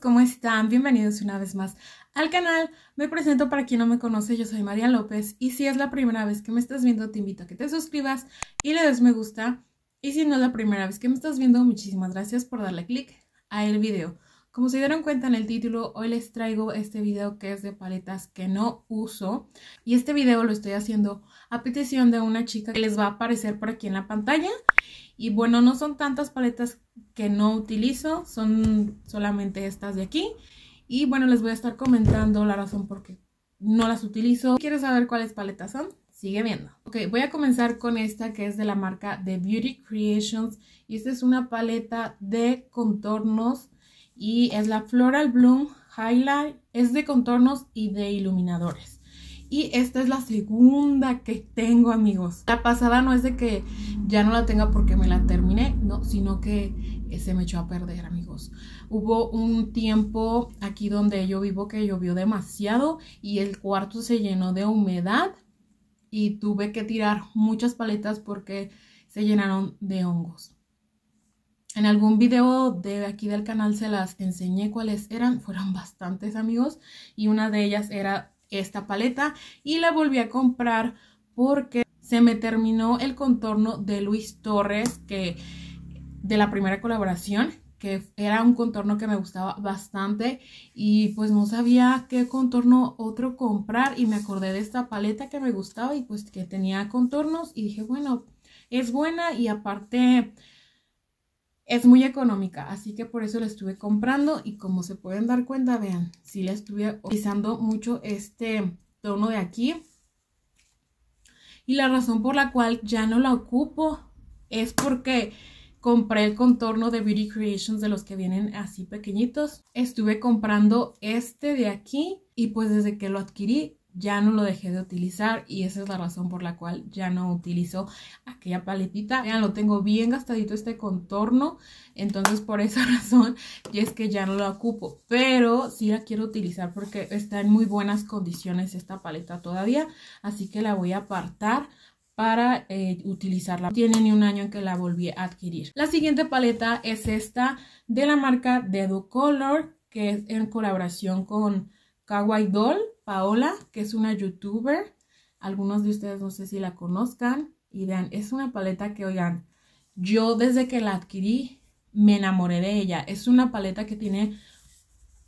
¿cómo están? Bienvenidos una vez más al canal. Me presento para quien no me conoce, yo soy María López y si es la primera vez que me estás viendo, te invito a que te suscribas y le des me gusta. Y si no es la primera vez que me estás viendo, muchísimas gracias por darle click a el video. Como se dieron cuenta en el título, hoy les traigo este video que es de paletas que no uso. Y este video lo estoy haciendo a petición de una chica que les va a aparecer por aquí en la pantalla. Y bueno, no son tantas paletas que no utilizo, son solamente estas de aquí. Y bueno, les voy a estar comentando la razón por qué no las utilizo. quieres saber cuáles paletas son, sigue viendo. Ok, voy a comenzar con esta que es de la marca de Beauty Creations. Y esta es una paleta de contornos y es la Floral Bloom Highlight. Es de contornos y de iluminadores. Y esta es la segunda que tengo, amigos. La pasada no es de que ya no la tenga porque me la terminé, no, sino que eh, se me echó a perder, amigos. Hubo un tiempo aquí donde yo vivo que llovió demasiado y el cuarto se llenó de humedad y tuve que tirar muchas paletas porque se llenaron de hongos. En algún video de aquí del canal se las enseñé cuáles eran, fueron bastantes amigos y una de ellas era esta paleta y la volví a comprar porque se me terminó el contorno de Luis Torres que de la primera colaboración que era un contorno que me gustaba bastante y pues no sabía qué contorno otro comprar y me acordé de esta paleta que me gustaba y pues que tenía contornos y dije bueno es buena y aparte es muy económica, así que por eso la estuve comprando y como se pueden dar cuenta, vean, sí la estuve utilizando mucho este tono de aquí. Y la razón por la cual ya no la ocupo es porque compré el contorno de Beauty Creations de los que vienen así pequeñitos. Estuve comprando este de aquí y pues desde que lo adquirí ya no lo dejé de utilizar y esa es la razón por la cual ya no utilizo aquella paletita. Vean, lo tengo bien gastadito este contorno, entonces por esa razón y es que ya no lo ocupo, pero sí la quiero utilizar porque está en muy buenas condiciones esta paleta todavía, así que la voy a apartar para eh, utilizarla. tiene ni un año en que la volví a adquirir. La siguiente paleta es esta de la marca Dedo Color, que es en colaboración con Kawaii Doll, Paola, que es una youtuber. Algunos de ustedes no sé si la conozcan. Y vean, es una paleta que, oigan, yo desde que la adquirí me enamoré de ella. Es una paleta que tiene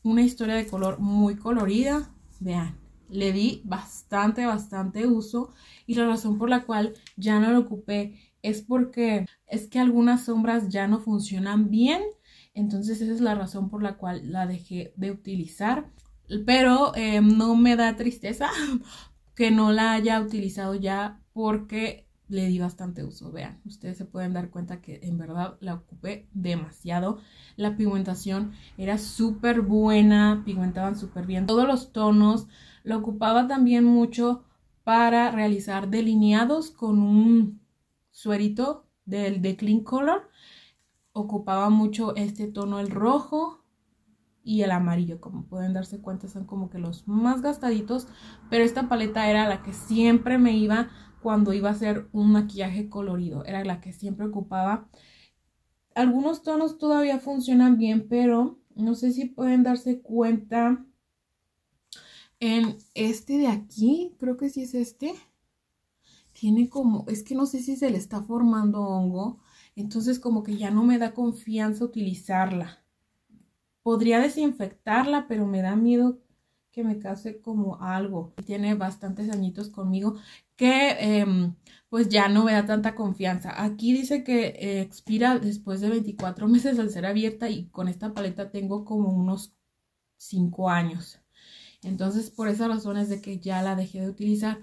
una historia de color muy colorida. Vean, le di bastante, bastante uso. Y la razón por la cual ya no la ocupé es porque es que algunas sombras ya no funcionan bien. Entonces esa es la razón por la cual la dejé de utilizar pero eh, no me da tristeza que no la haya utilizado ya porque le di bastante uso. Vean, ustedes se pueden dar cuenta que en verdad la ocupé demasiado. La pigmentación era súper buena, pigmentaban súper bien todos los tonos. La ocupaba también mucho para realizar delineados con un suerito del de Clean Color. Ocupaba mucho este tono, el rojo, y el amarillo, como pueden darse cuenta, son como que los más gastaditos, pero esta paleta era la que siempre me iba cuando iba a hacer un maquillaje colorido, era la que siempre ocupaba. Algunos tonos todavía funcionan bien, pero no sé si pueden darse cuenta en este de aquí, creo que sí es este. Tiene como, es que no sé si se le está formando hongo, entonces como que ya no me da confianza utilizarla. Podría desinfectarla, pero me da miedo que me case como algo. Tiene bastantes añitos conmigo que em, pues ya no me da tanta confianza. Aquí dice que eh, expira después de 24 meses al ser abierta y con esta paleta tengo como unos 5 años. Entonces por esa razón es de que ya la dejé de utilizar.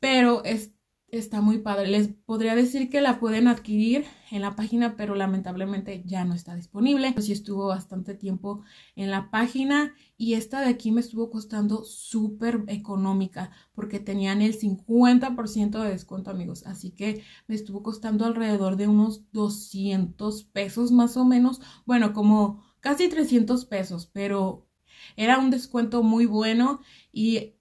Pero es está muy padre. Les podría decir que la pueden adquirir en la página, pero lamentablemente ya no está disponible. sí estuvo bastante tiempo en la página y esta de aquí me estuvo costando súper económica porque tenían el 50% de descuento, amigos. Así que me estuvo costando alrededor de unos 200 pesos más o menos. Bueno, como casi 300 pesos, pero era un descuento muy bueno y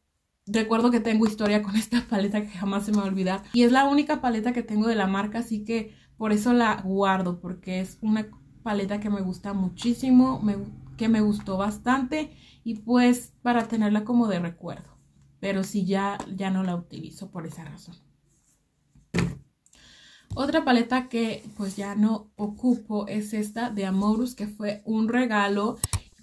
recuerdo que tengo historia con esta paleta que jamás se me va a olvidar. Y es la única paleta que tengo de la marca, así que por eso la guardo, porque es una paleta que me gusta muchísimo, que me gustó bastante y pues para tenerla como de recuerdo. Pero si ya, ya no la utilizo por esa razón. Otra paleta que pues ya no ocupo es esta de Amorus, que fue un regalo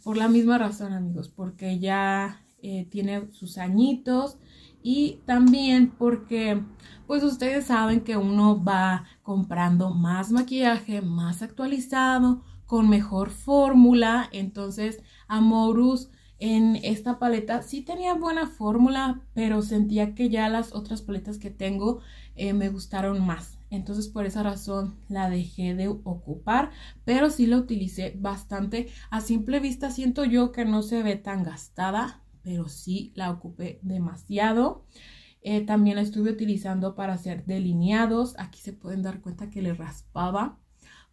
por la misma razón amigos, porque ya eh, tiene sus añitos y también porque pues ustedes saben que uno va comprando más maquillaje, más actualizado, con mejor fórmula, entonces Amorus en esta paleta sí tenía buena fórmula, pero sentía que ya las otras paletas que tengo eh, me gustaron más. Entonces por esa razón la dejé de ocupar, pero sí la utilicé bastante. A simple vista siento yo que no se ve tan gastada, pero sí la ocupé demasiado. Eh, también la estuve utilizando para hacer delineados. Aquí se pueden dar cuenta que le raspaba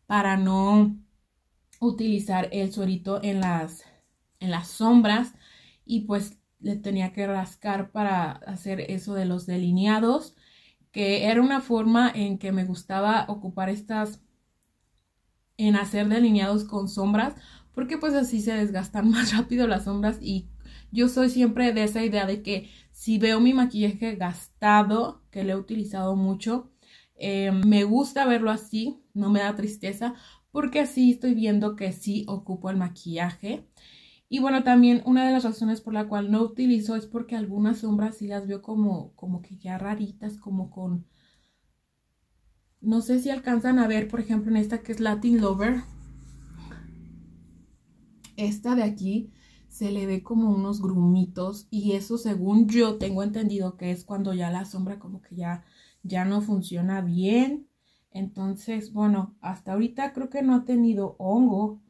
para no utilizar el suerito en las, en las sombras. Y pues le tenía que rascar para hacer eso de los delineados, que era una forma en que me gustaba ocupar estas, en hacer delineados con sombras, porque pues así se desgastan más rápido las sombras y yo soy siempre de esa idea de que si veo mi maquillaje gastado, que lo he utilizado mucho, eh, me gusta verlo así, no me da tristeza, porque así estoy viendo que sí ocupo el maquillaje. Y bueno, también una de las razones por la cual no utilizo es porque algunas sombras sí las veo como, como que ya raritas, como con... No sé si alcanzan a ver, por ejemplo, en esta que es Latin Lover. Esta de aquí se le ve como unos grumitos y eso según yo tengo entendido que es cuando ya la sombra como que ya, ya no funciona bien. Entonces, bueno, hasta ahorita creo que no ha tenido hongo,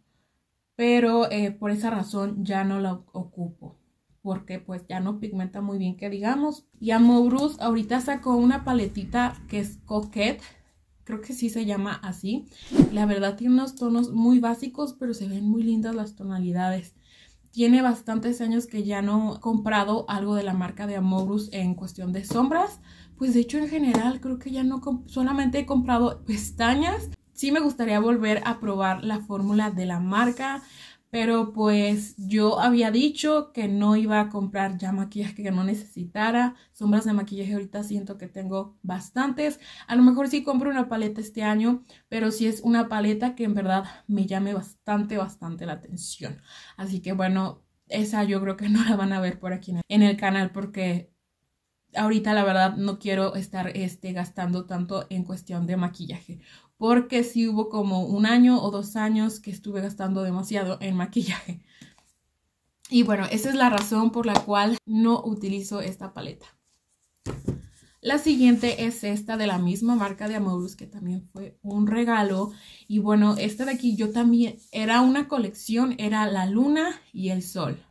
pero eh, por esa razón ya no la ocupo porque pues ya no pigmenta muy bien que digamos. Y Amobrus ahorita sacó una paletita que es Coquette, creo que sí se llama así. La verdad tiene unos tonos muy básicos, pero se ven muy lindas las tonalidades tiene bastantes años que ya no he comprado algo de la marca de Amorus en cuestión de sombras. Pues de hecho en general creo que ya no solamente he comprado pestañas. Sí me gustaría volver a probar la fórmula de la marca pero pues yo había dicho que no iba a comprar ya maquillaje que no necesitara, sombras de maquillaje ahorita siento que tengo bastantes, a lo mejor sí compro una paleta este año, pero sí es una paleta que en verdad me llame bastante, bastante la atención, así que bueno, esa yo creo que no la van a ver por aquí en el canal porque ahorita la verdad no quiero estar este, gastando tanto en cuestión de maquillaje porque sí hubo como un año o dos años que estuve gastando demasiado en maquillaje. Y bueno, esa es la razón por la cual no utilizo esta paleta. La siguiente es esta de la misma marca de Amorus, que también fue un regalo. Y bueno, esta de aquí yo también, era una colección, era la luna y el sol.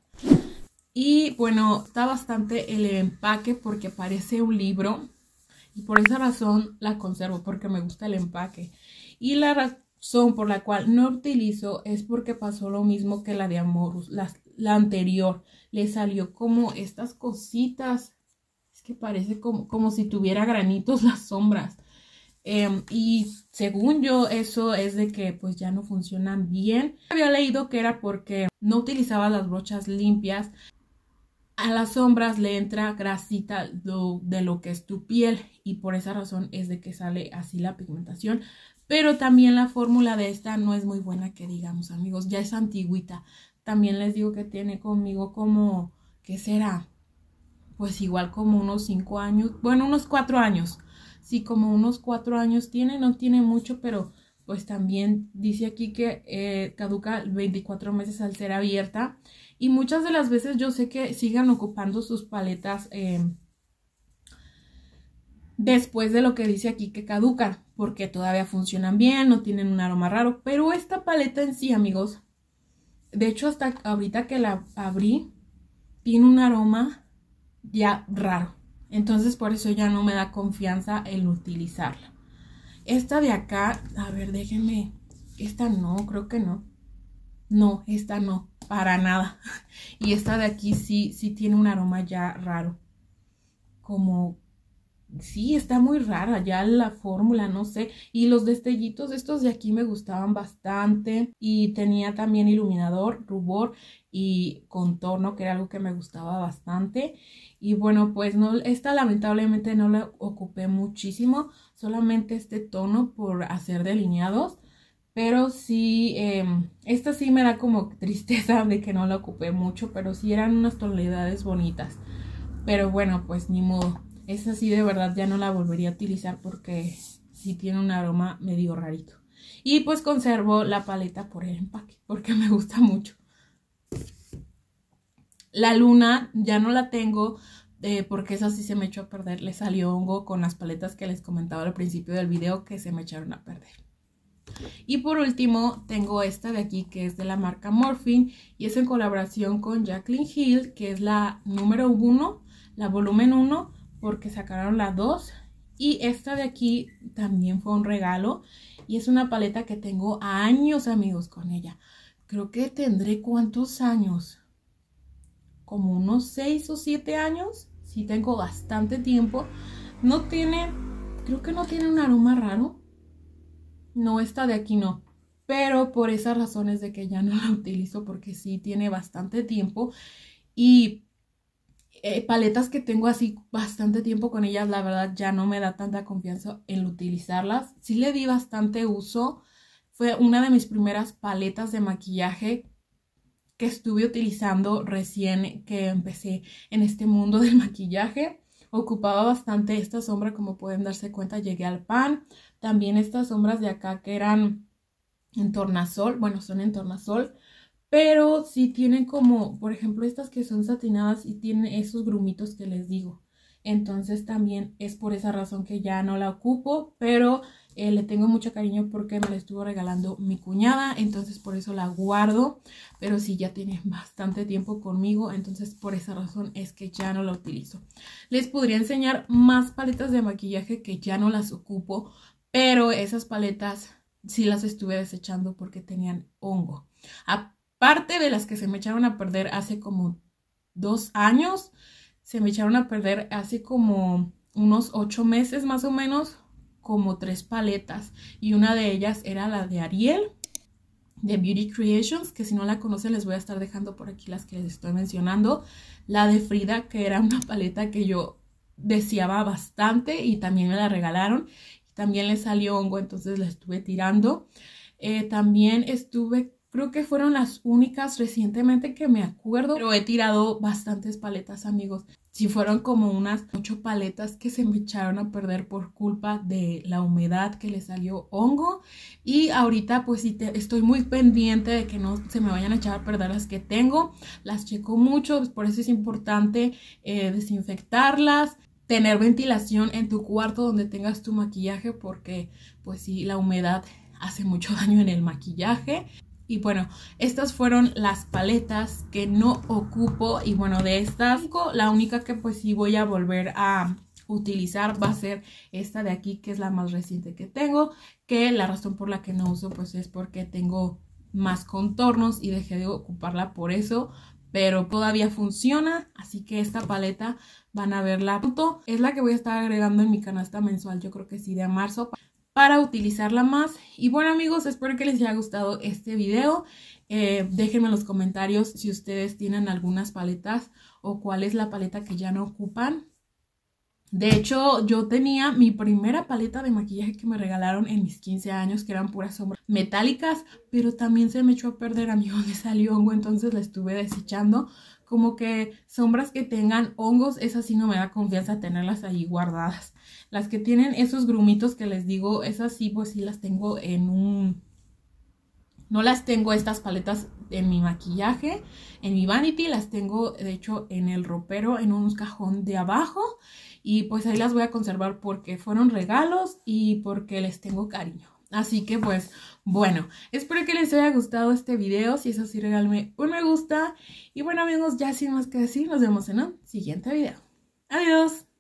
Y bueno, está bastante el empaque porque parece un libro. Y por esa razón la conservo, porque me gusta el empaque. Y la razón por la cual no utilizo es porque pasó lo mismo que la de Amorus, la, anterior. Le salió como estas cositas, es que parece como, como si tuviera granitos las sombras. Em, y según yo, eso es de que pues ya no funcionan bien. Había leído que era porque no utilizaba las brochas limpias a las sombras le entra grasita de lo que es tu piel y por esa razón es de que sale así la pigmentación. Pero también la fórmula de esta no es muy buena que digamos amigos, ya es antigüita. También les digo que tiene conmigo como, ¿qué será? Pues igual como unos 5 años, bueno, unos 4 años. Sí, como unos 4 años tiene, no tiene mucho, pero pues también dice aquí que eh, caduca 24 meses al ser abierta. Y muchas de las veces yo sé que sigan ocupando sus paletas em, después de lo que dice aquí que caducan, porque todavía funcionan bien, no tienen un aroma raro. Pero esta paleta en sí, amigos, de hecho hasta ahorita que la abrí, tiene un aroma ya raro. Entonces por eso ya no me da confianza el utilizarla. Esta de acá, a ver, déjenme. Esta no, creo que no. No, esta no, para nada. Y esta de aquí sí, sí tiene un aroma ya raro. Como, sí, está muy rara ya la fórmula, no sé. Y los destellitos, estos de aquí me gustaban bastante. Y tenía también iluminador, rubor y contorno, que era algo que me gustaba bastante. Y bueno, pues no, esta lamentablemente no la ocupé muchísimo, solamente este tono por hacer delineados. Pero sí, em, esta sí me da como tristeza de que no la ocupé mucho, pero sí eran unas tonalidades bonitas. Pero bueno, pues ni modo. Esa sí de verdad ya no la volvería a utilizar porque sí tiene un aroma medio rarito. Y pues conservo la paleta por el empaque porque me gusta mucho. La luna ya no la tengo eh, porque esa sí se me echó a perder. Le salió hongo con las paletas que les comentaba al principio del video que se me echaron a perder. Y por último tengo esta de aquí que es de la marca Morphin y es en colaboración con Jacqueline Hill que es la número 1, la volumen 1 porque sacaron las dos. Y esta de aquí también fue un regalo y es una paleta que tengo años amigos con ella. Creo que tendré cuántos años, como unos seis o siete años. Sí tengo bastante tiempo. No tiene, creo que no tiene un aroma raro. No, esta de aquí no. Pero por esas razones de que ya no la utilizo porque sí tiene bastante tiempo. Y eh, paletas que tengo así bastante tiempo con ellas, la verdad ya no me da tanta confianza en utilizarlas. Sí le di bastante uso. Fue una de mis primeras paletas de maquillaje que estuve utilizando recién que empecé en este mundo del maquillaje. Ocupaba bastante esta sombra, como pueden darse cuenta, llegué al pan. También estas sombras de acá que eran en tornasol, bueno, son en tornasol, pero si tienen como, por ejemplo, estas que son satinadas y tienen esos grumitos que les digo. Entonces también es por esa razón que ya no la ocupo, pero eh, le tengo mucho cariño porque me la estuvo regalando mi cuñada, entonces por eso la guardo, pero si ya tiene bastante tiempo conmigo, entonces por esa razón es que ya no la utilizo. Les podría enseñar más paletas de maquillaje que ya no las ocupo, pero esas paletas sí las estuve desechando porque tenían hongo. A parte de las que se me echaron a perder hace como dos años, se me echaron a perder hace como unos ocho meses más o menos, como tres paletas. Y una de ellas era la de Ariel, de Beauty Creations, que si no la conocen les voy a estar dejando por aquí las que les estoy mencionando. La de Frida, que era una paleta que yo deseaba bastante y también me la regalaron. También le salió hongo, entonces la estuve tirando. Eh, también estuve Creo que fueron las únicas recientemente que me acuerdo, pero he tirado bastantes paletas, amigos. Si sí fueron como unas ocho paletas que se me echaron a perder por culpa de la humedad que le salió hongo. Y ahorita pues sí te, estoy muy pendiente de que no se me vayan a echar a perder las que tengo. Las checo mucho, por eso es importante eh, desinfectarlas tener ventilación en tu cuarto donde tengas tu maquillaje porque pues sí, la humedad hace mucho daño en el maquillaje. Y bueno, estas fueron las paletas que no ocupo. Y bueno, de estas, la única que pues sí voy a volver a utilizar va a ser esta de aquí, que es la más reciente que tengo. Que la razón por la que no uso pues es porque tengo más contornos y dejé de ocuparla por eso. Pero todavía funciona, así que esta paleta van a verla pronto. Es la que voy a estar agregando en mi canasta mensual, yo creo que sí, de marzo para utilizarla más. Y bueno amigos, espero que les haya gustado este video. Eh, déjenme en los comentarios si ustedes tienen algunas paletas o cuál es la paleta que ya no ocupan. De hecho, yo tenía mi primera paleta de maquillaje que me regalaron en mis 15 años, que eran puras sombras metálicas, pero también se me echó a perder, amigos, le salió hongo, entonces la estuve desechando como que sombras que tengan hongos, esas sí no me da confianza tenerlas ahí guardadas. Las que tienen esos grumitos que les digo, esas sí, pues sí las tengo en un... No las tengo estas paletas en mi maquillaje, en mi vanity, las tengo de hecho en el ropero, en un cajón de abajo. Y pues ahí las voy a conservar porque fueron regalos y porque les tengo cariño. Así que pues bueno, espero que les haya gustado este video. Si es así, regálame un me gusta. Y bueno amigos, ya sin más que decir, nos vemos en un siguiente video. Adiós.